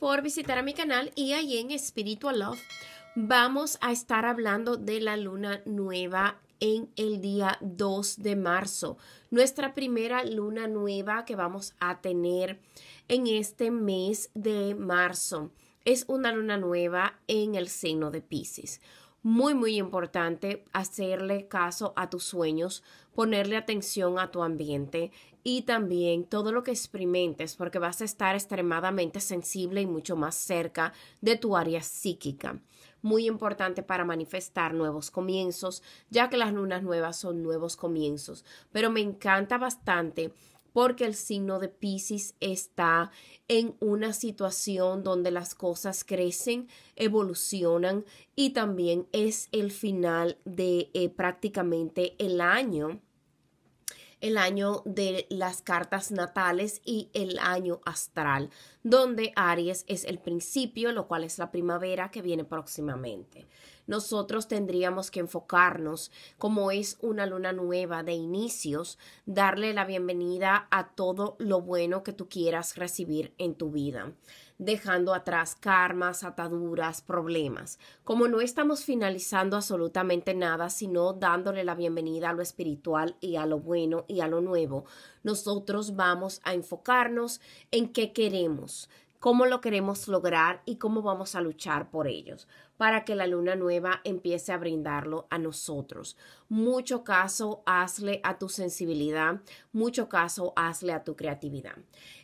por visitar a mi canal y ahí en Spiritual Love vamos a estar hablando de la luna nueva en el día 2 de marzo, nuestra primera luna nueva que vamos a tener en este mes de marzo. Es una luna nueva en el signo de Pisces. Muy, muy importante hacerle caso a tus sueños ponerle atención a tu ambiente y también todo lo que experimentes porque vas a estar extremadamente sensible y mucho más cerca de tu área psíquica. Muy importante para manifestar nuevos comienzos, ya que las lunas nuevas son nuevos comienzos, pero me encanta bastante porque el signo de Pisces está en una situación donde las cosas crecen, evolucionan y también es el final de eh, prácticamente el año el año de las cartas natales y el año astral donde Aries es el principio, lo cual es la primavera que viene próximamente. Nosotros tendríamos que enfocarnos, como es una luna nueva de inicios, darle la bienvenida a todo lo bueno que tú quieras recibir en tu vida dejando atrás karmas, ataduras, problemas. Como no estamos finalizando absolutamente nada, sino dándole la bienvenida a lo espiritual y a lo bueno y a lo nuevo, nosotros vamos a enfocarnos en qué queremos, cómo lo queremos lograr y cómo vamos a luchar por ellos para que la luna nueva empiece a brindarlo a nosotros. Mucho caso hazle a tu sensibilidad, mucho caso hazle a tu creatividad.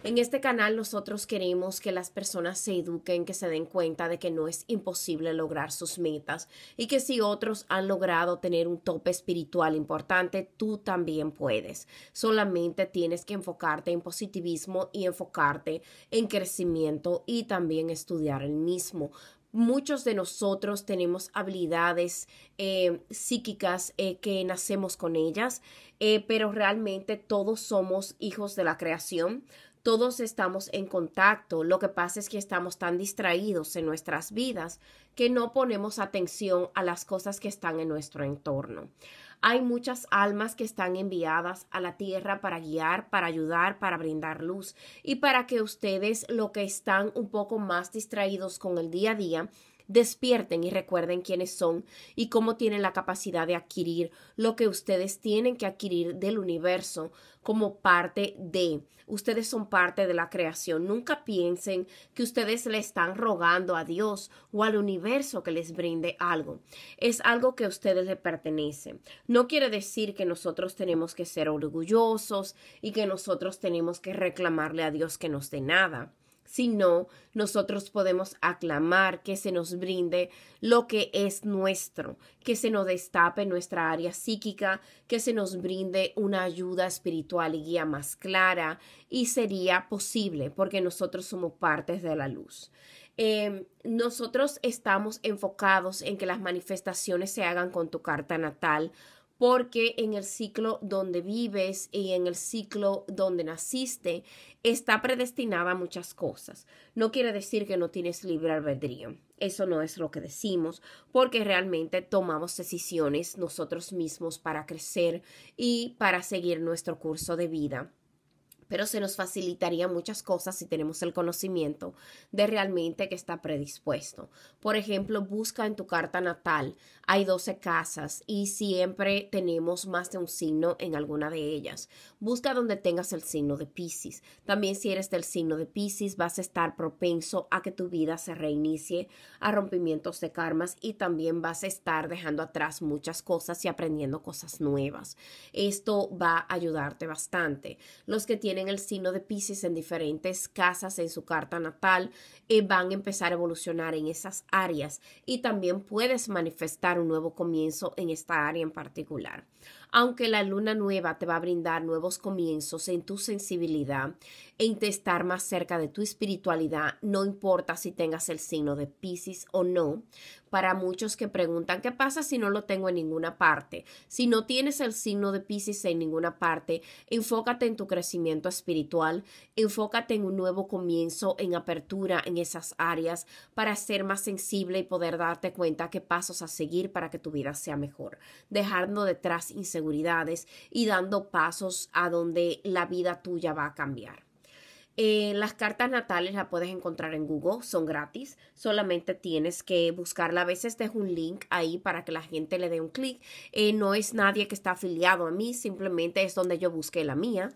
En este canal nosotros queremos que las personas se eduquen, que se den cuenta de que no es imposible lograr sus metas y que si otros han logrado tener un tope espiritual importante, tú también puedes. Solamente tienes que enfocarte en positivismo y enfocarte en crecimiento y también estudiar el mismo muchos de nosotros tenemos habilidades eh, psíquicas eh, que nacemos con ellas, eh, pero realmente todos somos hijos de la creación. Todos estamos en contacto, lo que pasa es que estamos tan distraídos en nuestras vidas que no ponemos atención a las cosas que están en nuestro entorno. Hay muchas almas que están enviadas a la tierra para guiar, para ayudar, para brindar luz y para que ustedes, lo que están un poco más distraídos con el día a día, Despierten y recuerden quiénes son y cómo tienen la capacidad de adquirir lo que ustedes tienen que adquirir del universo como parte de. Ustedes son parte de la creación. Nunca piensen que ustedes le están rogando a Dios o al universo que les brinde algo. Es algo que a ustedes le pertenece. No quiere decir que nosotros tenemos que ser orgullosos y que nosotros tenemos que reclamarle a Dios que nos dé nada sino nosotros podemos aclamar que se nos brinde lo que es nuestro, que se nos destape nuestra área psíquica, que se nos brinde una ayuda espiritual y guía más clara, y sería posible porque nosotros somos partes de la luz. Em, nosotros estamos enfocados en que las manifestaciones se hagan con tu carta natal porque en el ciclo donde vives y en el ciclo donde naciste está predestinada muchas cosas. No quiere decir que no tienes libre albedrío. Eso no es lo que decimos, porque realmente tomamos decisiones nosotros mismos para crecer y para seguir nuestro curso de vida pero se nos facilitaría muchas cosas si tenemos el conocimiento de realmente que está predispuesto. Por ejemplo, busca en tu carta natal, hay 12 casas y siempre tenemos más de un signo en alguna de ellas. Busca donde tengas el signo de Pisces. También si eres del signo de Pisces, vas a estar propenso a que tu vida se reinicie, a rompimientos de karmas y también vas a estar dejando atrás muchas cosas y aprendiendo cosas nuevas. Esto va a ayudarte bastante. Los que tienen el signo de Pisces en diferentes casas en su carta natal, y eh, van a empezar a evolucionar en esas áreas y también puedes manifestar un nuevo comienzo en esta área en particular aunque la luna nueva te va a brindar nuevos comienzos en tu sensibilidad, e en intentar estar más cerca de tu espiritualidad, no importa si tengas el signo de Pisces o no. Para muchos que preguntan, ¿qué pasa si no lo tengo en ninguna parte? Si no tienes el signo de Pisces en ninguna parte, enfócate en tu crecimiento espiritual, enfócate en un nuevo comienzo, en apertura en esas áreas para ser más sensible y poder darte cuenta qué pasos a seguir para que tu vida sea mejor, dejando detrás inseguridad y dando pasos a donde la vida tuya va a cambiar. Eh, las cartas natales las puedes encontrar en Google, son gratis, solamente tienes que buscarla. A veces dejo un link ahí para que la gente le dé un clic. Eh, no es nadie que está afiliado a mí, simplemente es donde yo busqué la mía.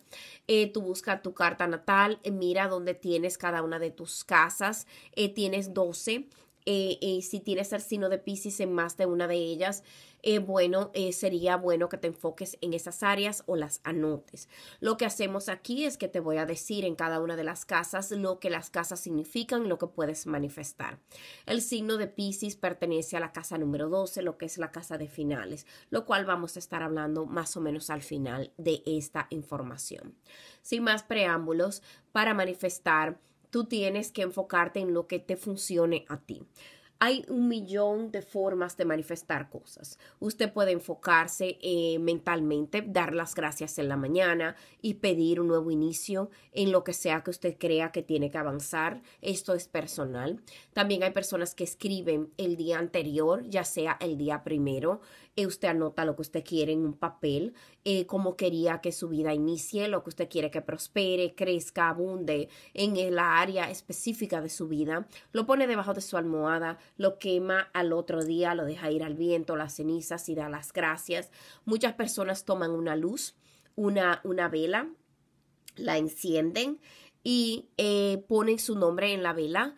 Eh, tú busca tu carta natal, mira dónde tienes cada una de tus casas, tienes 12 eh, eh, si tienes el signo de Pisces en más de una de ellas, eh, bueno, sería bueno que te enfoques en esas áreas o las anotes. Lo que hacemos aquí es que te voy a decir en cada una de las casas lo que las casas significan, y lo que puedes manifestar. El signo de Pisces pertenece a la casa número 12, lo que es la casa de finales, lo cual vamos a estar hablando más o menos al final de esta información. Sin más preámbulos, para manifestar tú tienes que enfocarte en lo que te funcione a ti. Hay un millón de formas de manifestar cosas. Usted puede enfocarse eh, mentalmente, dar las gracias en la mañana y pedir un nuevo inicio en lo que sea que usted crea que tiene que avanzar. Esto es personal. También hay personas que escriben el día anterior, ya sea el día primero, eh, usted anota lo que usted quiere en un papel, como eh, cómo quería que su vida inicie, lo que usted quiere que prospere, crezca, abunde en la área específica de su vida, lo pone debajo de su almohada, lo quema al otro día, lo deja ir al viento, las cenizas y da las gracias. Muchas personas toman una luz, una, una vela, la encienden y eh, ponen su nombre en la vela.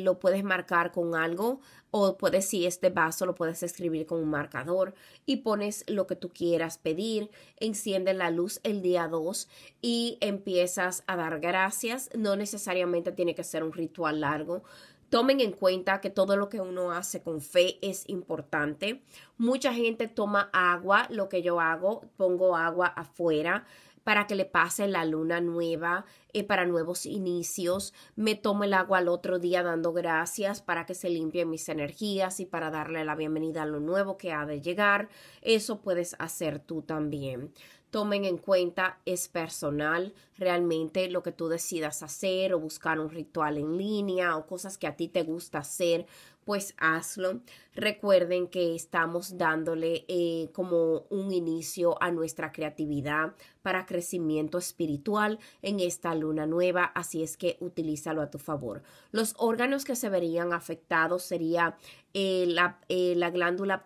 lo puedes marcar con algo o puedes, si este vaso, lo puedes escribir con un marcador y pones lo que tú quieras pedir, enciende la luz el día 2 y empiezas a dar gracias. No necesariamente tiene que ser un ritual largo. Tomen en cuenta que todo lo que uno hace con fe es importante. Mucha gente toma agua, lo que yo hago, pongo agua afuera para que le pase la luna nueva, y eh, para nuevos inicios. Me tomo el agua al otro día dando gracias para que se limpien mis energías y para darle la bienvenida a lo nuevo que ha de llegar. Eso puedes hacer tú también tomen en cuenta es personal. Realmente lo que tú decidas hacer o buscar un ritual en línea o cosas que a ti te gusta hacer, pues hazlo. Recuerden que estamos dándole eh, como un inicio a nuestra creatividad para crecimiento espiritual en esta luna nueva, así es que utilízalo a tu favor. Los órganos que se verían afectados sería eh, la, eh, la glándula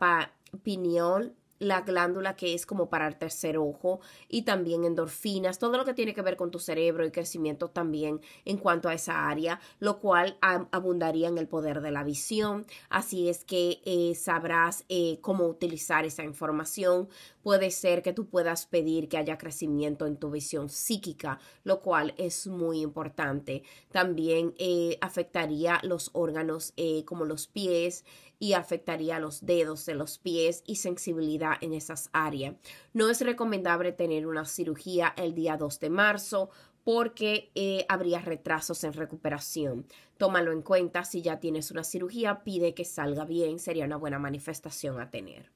pineal la glándula que es como para el tercer ojo y también endorfinas, todo lo que tiene que ver con tu cerebro y crecimiento también en cuanto a esa área, lo cual abundaría en el poder de la visión. Así es que eh, sabrás eh, cómo utilizar esa información. Puede ser que tú puedas pedir que haya crecimiento en tu visión psíquica, lo cual es muy importante. También eh, afectaría los órganos como los pies, y afectaría los dedos de los pies y sensibilidad en esas áreas. No es recomendable tener una cirugía el día 2 de marzo porque eh, habría retrasos en recuperación. Tómalo en cuenta, si ya tienes una cirugía, pide que salga bien, sería una buena manifestación a tener.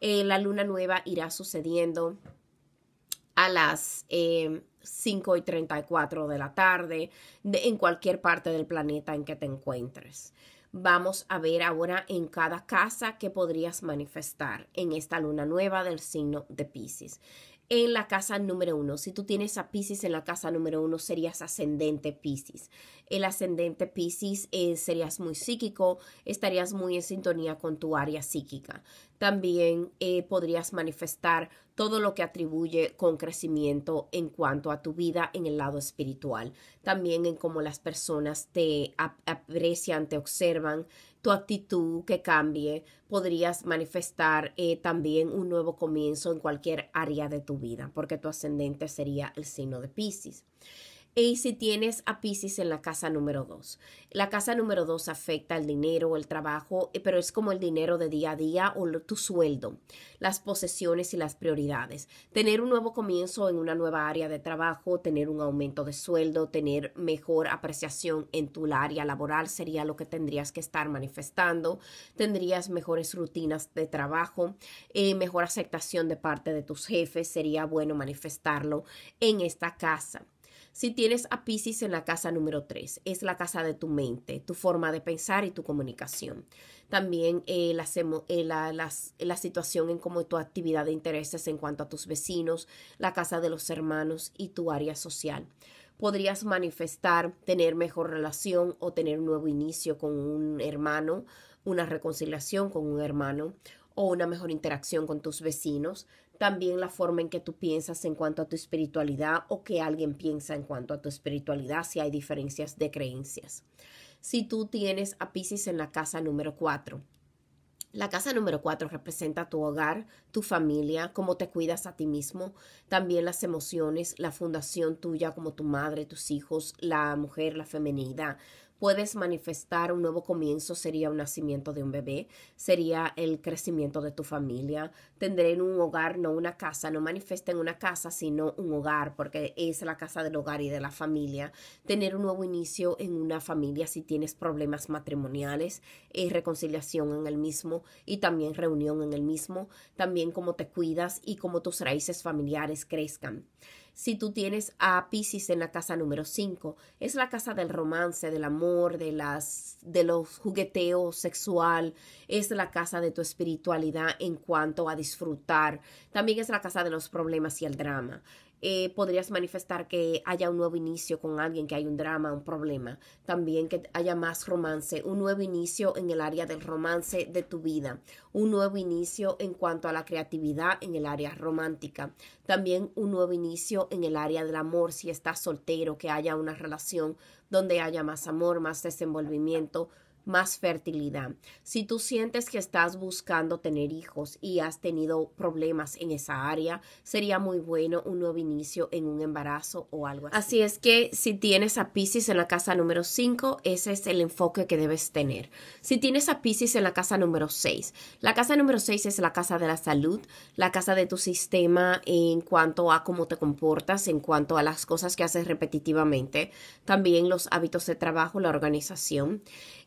Eh, la luna nueva irá sucediendo a las 5 em, y 34 de la tarde en cualquier parte del planeta en que te encuentres. Vamos a ver ahora en cada casa que podrías manifestar en esta luna nueva del signo de Pisces en la casa número uno. Si tú tienes a Pisces en la casa número uno, serías ascendente Pisces. El ascendente Pisces eh, serías muy psíquico, estarías muy en sintonía con tu área psíquica. También eh, podrías manifestar todo lo que atribuye con crecimiento en cuanto a tu vida en el lado espiritual. También en cómo las personas te aprecian, te observan, tu actitud que cambie, podrías manifestar eh, también un nuevo comienzo en cualquier área de tu vida, porque tu ascendente sería el signo de Pisces. Y si tienes a Pisces en la casa número 2. La casa número 2 afecta el dinero, el trabajo, eh, pero es como el dinero de día a día o tu sueldo, las posesiones y las prioridades. Tener un nuevo comienzo en una nueva área de trabajo, tener un aumento de sueldo, tener mejor apreciación en tu área laboral sería lo que tendrías que estar manifestando. Tendrías mejores rutinas de trabajo, eh, mejor aceptación de parte de tus jefes. Sería bueno manifestarlo en esta casa. Si tienes a en la casa número 3, es la casa de tu mente, tu forma de pensar y tu comunicación. También eh, eh, la, la, situación en cómo tu actividad de intereses en cuanto a tus vecinos, la casa de los hermanos y tu área social podrías manifestar tener mejor relación o tener un nuevo inicio con un hermano, una reconciliación con un hermano o una mejor interacción con tus vecinos también la forma en que tú piensas en cuanto a tu espiritualidad o que alguien piensa en cuanto a tu espiritualidad, si hay diferencias de creencias. Si tú tienes a Pisces en la casa número 4, la casa número 4 representa tu hogar, tu familia, cómo te cuidas a ti mismo, también las emociones, la fundación tuya como tu madre, tus hijos, la mujer, la femenidad, puedes manifestar un nuevo comienzo, sería un nacimiento de un bebé, sería el crecimiento de tu familia, tendré en un hogar, no una casa, no en una casa, sino un hogar, porque es la casa del hogar y de la familia, tener un nuevo inicio en una familia si tienes problemas matrimoniales, y eh, reconciliación en el mismo y también reunión en el mismo, también cómo te cuidas y cómo tus raíces familiares crezcan. Si tú tienes a Pisces en la casa número 5, es la casa del romance, del amor, de las de los jugueteos sexual, es la casa de tu espiritualidad en cuanto a disfrutar. También es la casa de los problemas y el drama. Eh, podrías manifestar que haya un nuevo inicio con alguien, que hay un drama, un problema. También que haya más romance, un nuevo inicio en el área del romance de tu vida, un nuevo inicio en cuanto a la creatividad en el área romántica, también un nuevo inicio en el área del amor, si estás soltero, que haya una relación donde haya más amor, más desenvolvimiento, más fertilidad. Si tú sientes que estás buscando tener hijos y has tenido problemas en esa área, sería muy bueno un nuevo inicio en un embarazo o algo así. Así es que si tienes a Pisces en la casa número 5, ese es el enfoque que debes tener. Si tienes a piscis en la casa número 6, la casa número 6 es la casa de la salud, la casa de tu sistema en cuanto a cómo te comportas, en cuanto a las cosas que haces repetitivamente, también los hábitos de trabajo, la organización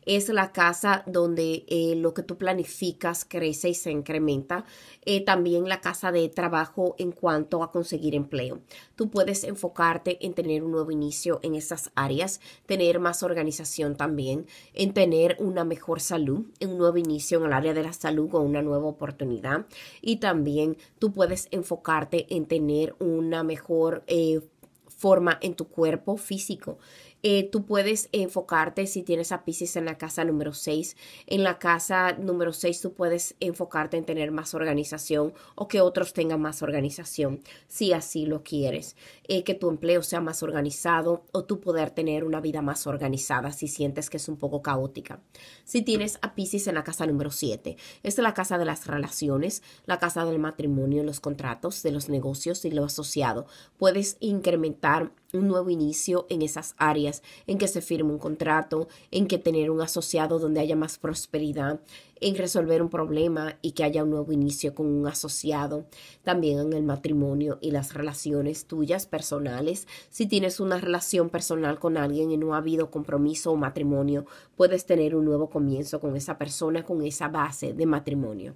es la casa donde eh, lo que tú planificas crece y se incrementa. Eh, también la casa de trabajo en cuanto a conseguir empleo. Tú puedes enfocarte en tener un nuevo inicio en esas áreas, tener más organización también, en tener una mejor salud, un nuevo inicio en el área de la salud o una nueva oportunidad. Y también tú puedes enfocarte en tener una mejor... Eh, forma en tu cuerpo físico, eh, tú puedes enfocarte si tienes a en la casa número 6. En la casa número 6 tú puedes enfocarte en tener más organización o que otros tengan más organización, si así lo quieres. Eh, que tu empleo sea más organizado o tú poder tener una vida más organizada si sientes que es un poco caótica. Si tienes a en la casa número 7, es la casa de las relaciones, la casa del matrimonio, los contratos, de los negocios y lo asociado. Puedes incrementar un nuevo inicio en esas áreas, en que se firme un contrato, en que tener un asociado donde haya más prosperidad, en resolver un problema y que haya un nuevo inicio con un asociado, también en el matrimonio y las relaciones tuyas personales. Si tienes una relación personal con alguien y no ha habido compromiso o matrimonio, puedes tener un nuevo comienzo con esa persona, con esa base de matrimonio.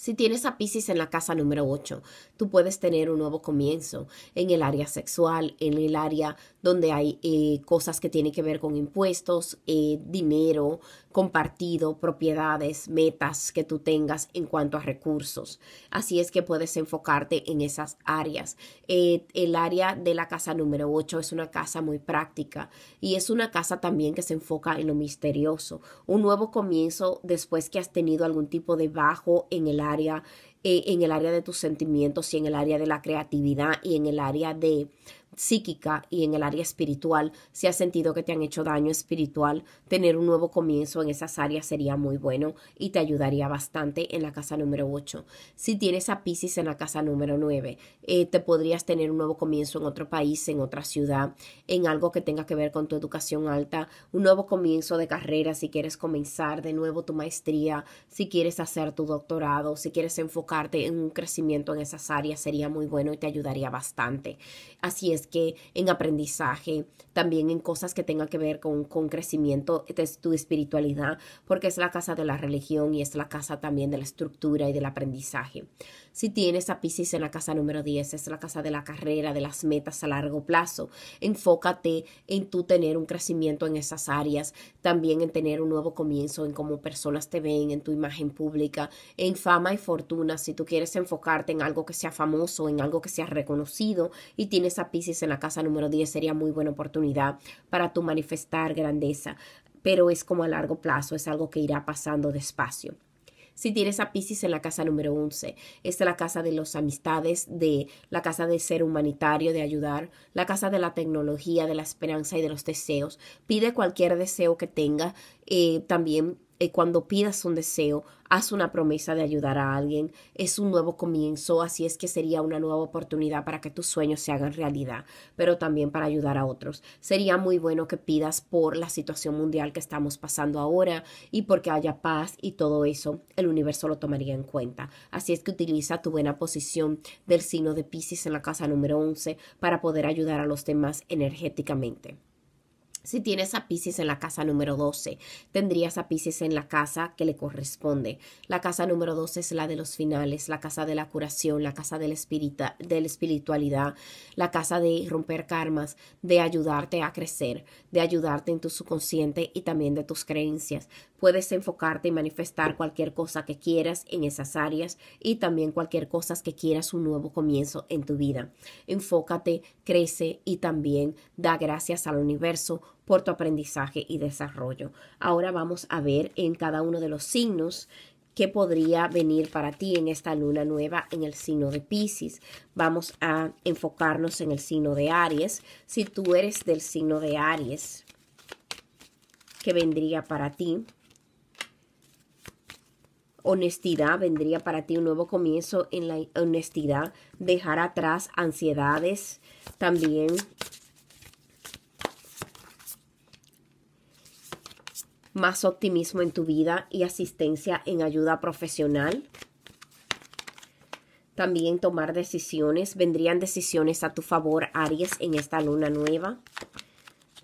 Si tienes a Pisces en la casa número 8, tú puedes tener un nuevo comienzo en el área sexual, en el área donde hay eh, cosas que tienen que ver con impuestos, eh, dinero, compartido, propiedades, metas que tú tengas en cuanto a recursos. Así es que puedes enfocarte en esas áreas. Eh, el área de la casa número 8 es una casa muy práctica y es una casa también que se enfoca en lo misterioso. Un nuevo comienzo después que has tenido algún tipo de bajo en el área, eh, en el área de tus sentimientos y en el área de la creatividad y en el área de psíquica y en el área espiritual, si has sentido que te han hecho daño espiritual, tener un nuevo comienzo en esas áreas sería muy bueno y te ayudaría bastante en la casa número 8. Si tienes a en la casa número 9, eh, te podrías tener un nuevo comienzo en otro país, en otra ciudad, en algo que tenga que ver con tu educación alta, un nuevo comienzo de carrera si quieres comenzar de nuevo tu maestría, si quieres hacer tu doctorado, si quieres enfocarte en un crecimiento en esas áreas, sería muy bueno y te ayudaría bastante. Así es que en aprendizaje, también en cosas que tengan que ver con, con crecimiento de tu espiritualidad, porque es la casa de la religión y es la casa también de la estructura y del aprendizaje. Si tienes a Pisces en la casa número 10, es la casa de la carrera, de las metas a largo plazo. Enfócate en tú tener un crecimiento en esas áreas, también en tener un nuevo comienzo, en cómo personas te ven, en tu imagen pública, en fama y fortuna. Si tú quieres enfocarte en algo que sea famoso, en algo que sea reconocido y tienes a Pisces en la casa número 10, sería muy buena oportunidad para tu manifestar grandeza pero es como a largo plazo, es algo que irá pasando despacio. Si tienes a Pisces en la casa número 11, esta es la casa de las amistades, de la casa de ser humanitario, de ayudar, la casa de la tecnología, de la esperanza y de los deseos. Pide cualquier deseo que tenga. Eh, también y eh, cuando pidas un deseo, haz una promesa de ayudar a alguien. Es un nuevo comienzo, así es que sería una nueva oportunidad para que tus sueños se hagan realidad, pero también para ayudar a otros. Sería muy bueno que pidas por la situación mundial que estamos pasando ahora y porque haya paz y todo eso, el universo lo tomaría en cuenta. Así es que utiliza tu buena posición del signo de Pisces en la casa número 11 para poder ayudar a los demás energéticamente. Si tienes a en la casa número 12, tendrías a en la casa que le corresponde. La casa número 12 es la de los finales, la casa de la curación, la casa de la espiritualidad, la casa de romper karmas, de ayudarte a crecer, de ayudarte en tu subconsciente y también de tus creencias puedes enfocarte y manifestar cualquier cosa que quieras en esas áreas y también cualquier cosa que quieras un nuevo comienzo en tu vida. Enfócate, crece y también da gracias al universo por tu aprendizaje y desarrollo. Ahora vamos a ver en cada uno de los signos que podría venir para ti en esta luna nueva en el signo de Pisces. Vamos a enfocarnos en el signo de Aries. Si tú eres del signo de Aries, ¿qué vendría para ti? honestidad, vendría para ti un nuevo comienzo en la honestidad, dejar atrás ansiedades también. Más optimismo en tu vida y asistencia en ayuda profesional. También tomar decisiones. Vendrían decisiones a tu favor, Aries, en esta luna nueva.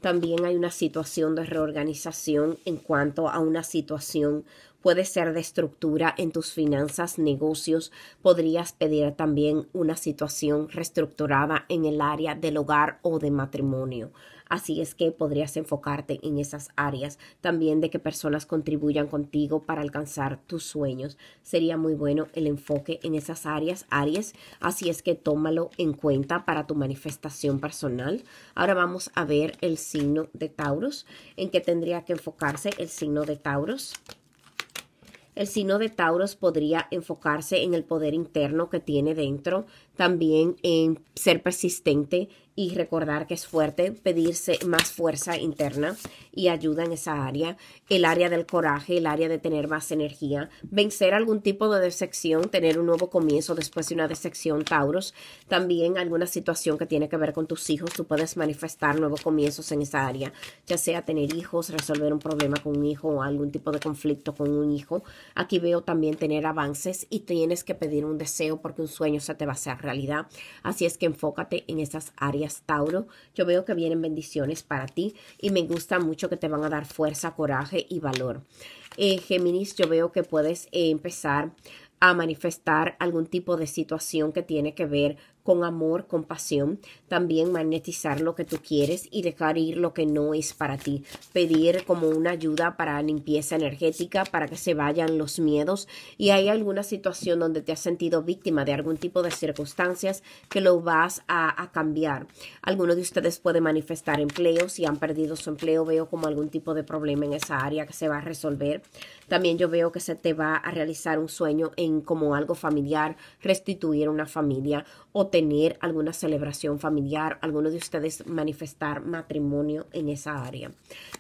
También hay una situación de reorganización en cuanto a una situación puede ser de estructura en tus finanzas, negocios. Podrías pedir también una situación reestructurada en el área del hogar o de matrimonio. Así es que podrías enfocarte en esas áreas. También de que personas contribuyan contigo para alcanzar tus sueños. Sería muy bueno el enfoque en esas áreas, Aries. Así es que tómalo en cuenta para tu manifestación personal. Ahora vamos a ver el signo de Tauros, en qué tendría que enfocarse el signo de Tauros. El signo de Tauros podría enfocarse en el poder interno que tiene dentro también en ser persistente y recordar que es fuerte, pedirse más fuerza interna y ayuda en esa área, el área del coraje, el área de tener más energía, vencer algún tipo de decepción, tener un nuevo comienzo después de una decepción, Tauros, también alguna situación que tiene que ver con tus hijos, tú puedes manifestar nuevos comienzos en esa área, ya sea tener hijos, resolver un problema con un hijo o algún tipo de conflicto con un hijo. Aquí veo también tener avances y tienes que pedir un deseo porque un sueño se te va a hacer realidad. Así es que enfócate en esas áreas, Tauro. Yo veo que vienen bendiciones para ti y me gusta mucho que te van a dar fuerza, coraje y valor. Eh, Géminis, yo veo que puedes empezar a manifestar algún tipo de situación que tiene que ver con amor, con pasión, también magnetizar lo que tú quieres y dejar ir lo que no es para ti, pedir como una ayuda para limpieza energética, para que se vayan los miedos y hay alguna situación donde te has sentido víctima de algún tipo de circunstancias que lo vas a, cambiar. Algunos de ustedes pueden manifestar empleo, si han perdido su empleo veo como algún tipo de problema en esa área que se va a resolver. También yo veo que se te va a realizar un sueño en como algo familiar, restituir una familia o tener alguna celebración familiar, alguno de ustedes manifestar matrimonio en esa área.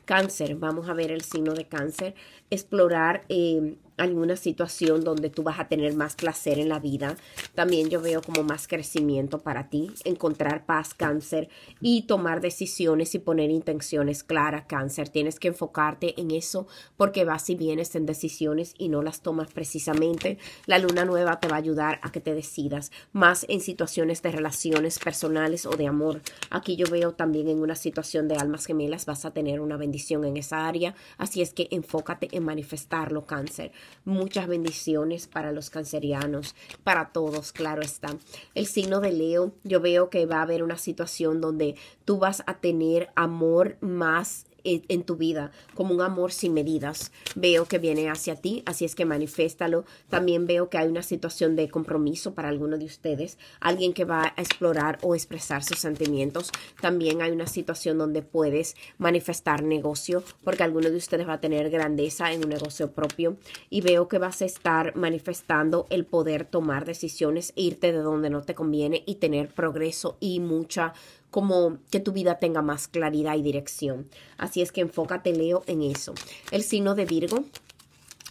Cáncer, vamos a ver el signo de cáncer, explorar eh, alguna situación donde tú vas a tener más placer en la vida. También yo veo como más crecimiento para ti, encontrar paz, cáncer y tomar decisiones y poner intenciones claras, cáncer. Tienes que enfocarte en eso porque vas y vienes en decisiones y no las tomas precisamente. La luna nueva te va a ayudar a que te decidas más en situaciones de relaciones personales o de amor. Aquí yo veo también en una situación de almas gemelas vas a tener una bendición en esa área, así es que enfócate en manifestarlo, cáncer. Muchas bendiciones para los cancerianos, para todos, claro está. El signo de Leo, yo veo que va a haber una situación donde tú vas a tener amor más en, tu vida, como un amor sin medidas. Veo que viene hacia ti, así es que maniféstalo. También veo que hay una situación de compromiso para alguno de ustedes, alguien que va a explorar o expresar sus sentimientos. También hay una situación donde puedes manifestar negocio, porque alguno de ustedes va a tener grandeza en un negocio propio. Y veo que vas a estar manifestando el poder tomar decisiones, irte de donde no te conviene y tener progreso y mucha como que tu vida tenga más claridad y dirección. Así es que enfócate, Leo, en eso. El signo de Virgo.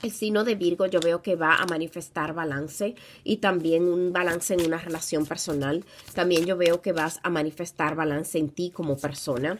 El signo de Virgo yo veo que va a manifestar balance y también un balance en una relación personal. También yo veo que vas a manifestar balance en ti como persona.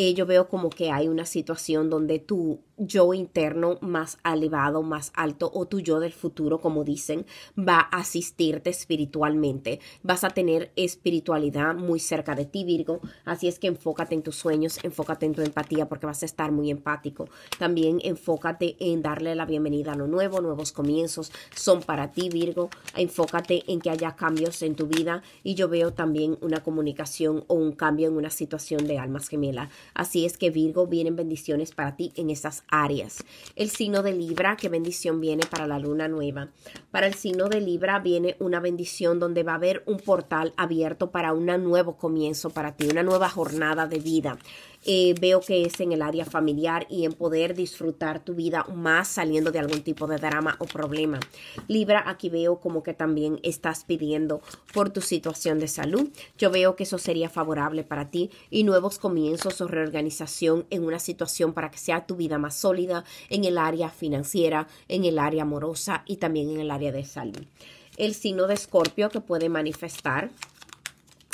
Eh, yo veo como que hay una situación donde tu yo interno más elevado, más alto o tu yo del futuro, como dicen, va a asistirte espiritualmente. Vas a tener espiritualidad muy cerca de ti, Virgo. Así es que enfócate en tus sueños, enfócate en tu empatía porque vas a estar muy empático. También enfócate en darle la bienvenida a lo nuevo, nuevos comienzos son para ti, Virgo. Enfócate en que haya cambios en tu vida y yo veo también una comunicación o un cambio en una situación de almas gemelas Así es que Virgo, vienen bendiciones para ti en esas áreas. El signo de Libra, qué bendición viene para la luna nueva. Para el signo de Libra viene una bendición donde va a haber un portal abierto para un nuevo comienzo para ti, una nueva jornada de vida. Eh, veo que es en el área familiar y en poder disfrutar tu vida más saliendo de algún tipo de drama o problema. Libra, aquí veo como que también estás pidiendo por tu situación de salud. Yo veo que eso sería favorable para ti y nuevos comienzos o reorganización en una situación para que sea tu vida más sólida en el área financiera, en el área amorosa y también en el área de salud. El signo de escorpio que puede manifestar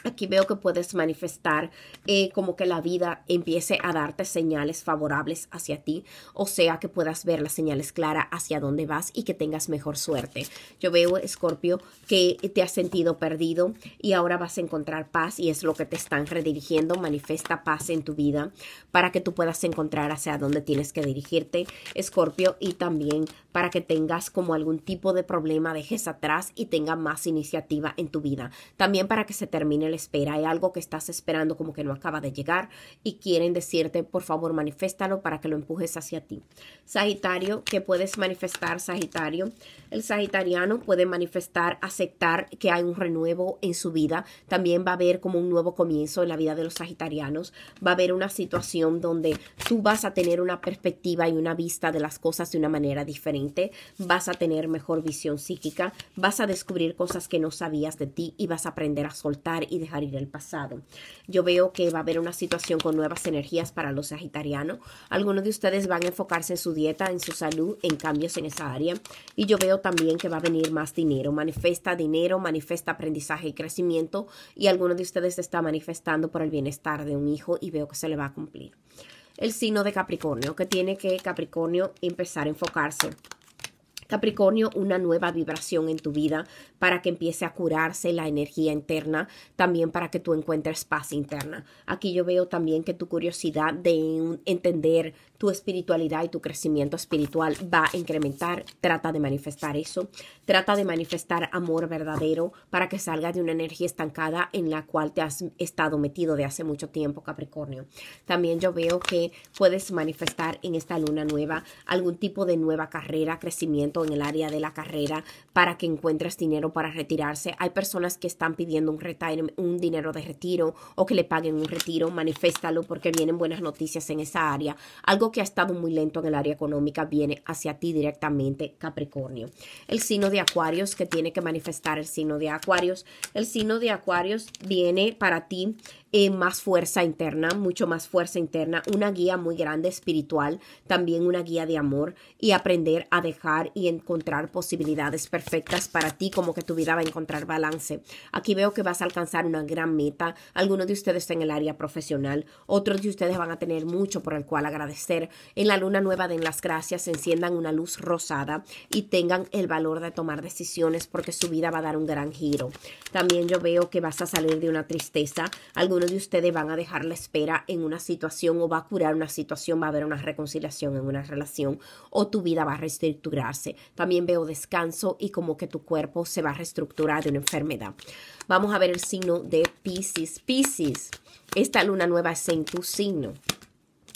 Aquí veo que puedes manifestar eh, como que la vida empiece a darte señales favorables hacia ti, o sea, que puedas ver las señales claras hacia dónde vas y que tengas mejor suerte. Yo veo, Escorpio, que te has sentido perdido y ahora vas a encontrar paz y es lo que te están redirigiendo. Manifiesta paz en tu vida para que tú puedas encontrar hacia dónde tienes que dirigirte, Escorpio, y también para que tengas como algún tipo de problema, dejes atrás y tenga más iniciativa en tu vida. También para que se termine el espera, hay algo que estás esperando como que no acaba de llegar y quieren decirte, por favor, maniféstalo para que lo empujes hacia ti. Sagitario, ¿qué puedes manifestar, Sagitario? El sagitariano puede manifestar, aceptar que hay un renuevo en su vida. También va a haber como un nuevo comienzo en la vida de los sagitarianos. Va a haber una situación donde tú vas a tener una perspectiva y una vista de las cosas de una manera diferente. Vas a tener mejor visión psíquica. Vas a descubrir cosas que no sabías de ti y vas a aprender a soltar y dejar ir el pasado. Yo veo que va a haber una situación con nuevas energías para los sagitarianos. Algunos de ustedes van a enfocarse en su dieta, en su salud, en cambios en esa área. Y yo veo también que va a venir más dinero. manifiesta dinero, manifiesta aprendizaje y crecimiento. Y algunos de ustedes está manifestando por el bienestar de un hijo y veo que se le va a cumplir. El signo de Capricornio, que tiene que Capricornio empezar a enfocarse Capricornio, una nueva vibración en tu vida para que empiece a curarse la energía interna, también para que tú encuentres paz interna. Aquí yo veo también que tu curiosidad de entender tu espiritualidad y tu crecimiento espiritual va a incrementar. Trata de manifestar eso. Trata de manifestar amor verdadero para que salga de una energía estancada en la cual te has estado metido de hace mucho tiempo, Capricornio. También yo veo que puedes manifestar en esta luna nueva algún tipo de nueva carrera, crecimiento en el área de la carrera para que encuentres dinero para retirarse. Hay personas que están pidiendo un, un dinero de retiro o que le paguen un retiro. Maniféstalo porque vienen buenas noticias en esa área. Algo que ha estado muy lento en el área económica viene hacia ti directamente, Capricornio. El signo de Acuarios que tiene que manifestar el signo de Acuarios. El signo de Acuarios viene para ti eh, más fuerza interna, mucho más fuerza interna, una guía muy grande espiritual, también una guía de amor y aprender a dejar y encontrar posibilidades perfectas para ti, como que tu vida va a encontrar balance. Aquí veo que vas a alcanzar una gran meta, algunos de ustedes en el área profesional, otros de ustedes van a tener mucho por el cual agradecer en la luna nueva den las gracias, enciendan una luz rosada y tengan el valor de tomar decisiones porque su vida va a dar un gran giro. También yo veo que vas a salir de una tristeza. Algunos de ustedes van a dejar la espera en una situación o va a curar una situación, va a haber una reconciliación en una relación o tu vida va a reestructurarse. También veo descanso y como que tu cuerpo se va a reestructurar de una enfermedad. Vamos a ver el signo de Pisces. Pisces, esta luna nueva es en tu signo.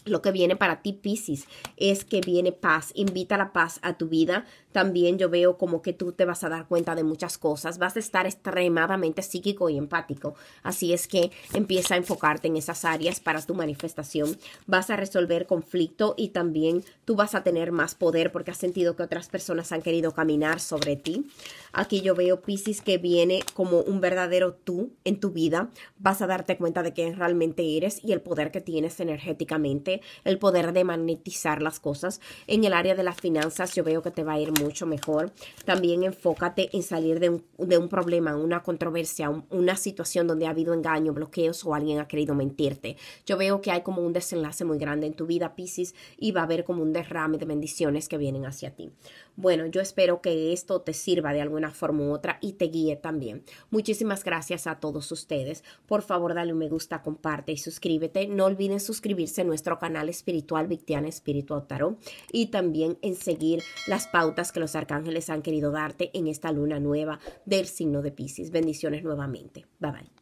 Lo que viene para ti, Pisces, es que viene paz. Invita la paz a tu vida también yo veo como que tú te vas a dar cuenta de muchas cosas, vas a estar extremadamente psíquico y empático. Así es que empieza a enfocarte en esas áreas para tu manifestación. Vas a resolver conflicto y también tú vas a tener más poder porque has sentido que otras personas han querido caminar sobre ti. Aquí yo veo Pisces que viene como un verdadero tú en tu vida. Vas a darte cuenta de quién realmente eres y el poder que tienes energéticamente, el poder de magnetizar las cosas. En el área de las finanzas yo veo que te va a ir muy mucho mejor. También enfócate en salir de un, de un problema, una controversia, una situación donde ha habido engaño, bloqueos o alguien ha querido mentirte. Yo veo que hay como un desenlace muy grande en tu vida, Pisces, y va a haber como un derrame de bendiciones que vienen hacia ti. Bueno, yo espero que esto te sirva de alguna forma u otra y te guíe también. Muchísimas gracias a todos ustedes. Por favor, dale un me gusta, comparte y suscríbete. No olviden suscribirse a nuestro canal espiritual Victiana Espíritu Tarot y también en seguir las pautas que los arcángeles han querido darte en esta luna nueva del signo de Pisces. Bendiciones nuevamente. Bye bye.